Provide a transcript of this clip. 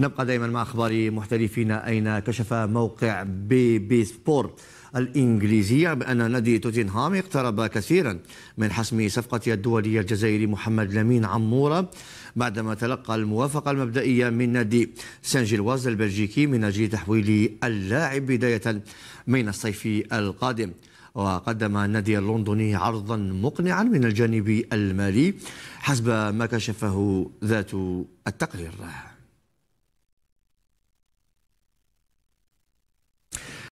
نبقى دائما مع أخبار محترفين أين كشف موقع بي بي سبورت الإنجليزية بأن نادي توتنهام اقترب كثيرا من حسم صفقة الدولي الجزائري محمد لمين عمورة بعدما تلقى الموافقة المبدئية من نادي سان جيلواز البلجيكي من أجل تحويل اللاعب بداية من الصيف القادم وقدم النادي اللندني عرضا مقنعا من الجانب المالي حسب ما كشفه ذات التقرير